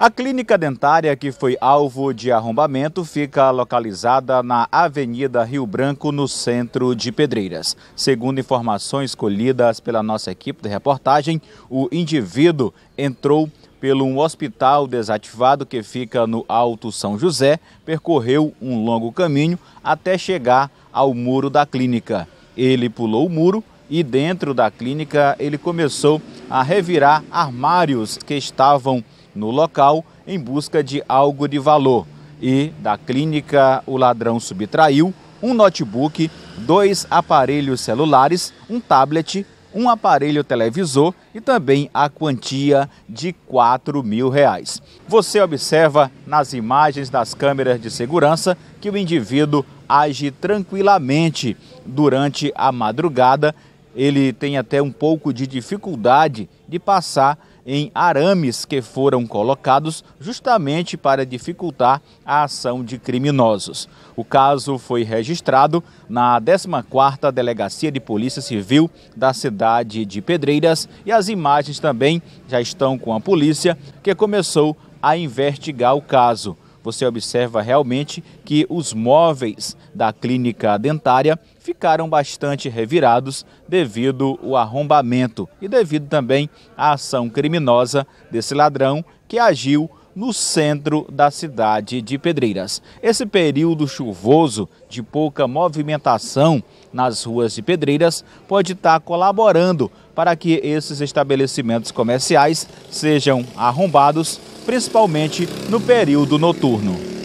A clínica dentária que foi alvo de arrombamento fica localizada na Avenida Rio Branco, no centro de Pedreiras. Segundo informações colhidas pela nossa equipe de reportagem, o indivíduo entrou pelo um hospital desativado que fica no Alto São José, percorreu um longo caminho até chegar ao muro da clínica. Ele pulou o muro e dentro da clínica ele começou a revirar armários que estavam no local em busca de algo de valor. E da clínica, o ladrão subtraiu um notebook, dois aparelhos celulares, um tablet, um aparelho televisor e também a quantia de 4 mil reais. Você observa nas imagens das câmeras de segurança que o indivíduo age tranquilamente durante a madrugada. Ele tem até um pouco de dificuldade de passar em arames que foram colocados justamente para dificultar a ação de criminosos. O caso foi registrado na 14ª Delegacia de Polícia Civil da cidade de Pedreiras e as imagens também já estão com a polícia que começou a investigar o caso você observa realmente que os móveis da clínica dentária ficaram bastante revirados devido ao arrombamento e devido também à ação criminosa desse ladrão que agiu no centro da cidade de Pedreiras. Esse período chuvoso, de pouca movimentação nas ruas de Pedreiras, pode estar colaborando para que esses estabelecimentos comerciais sejam arrombados principalmente no período noturno.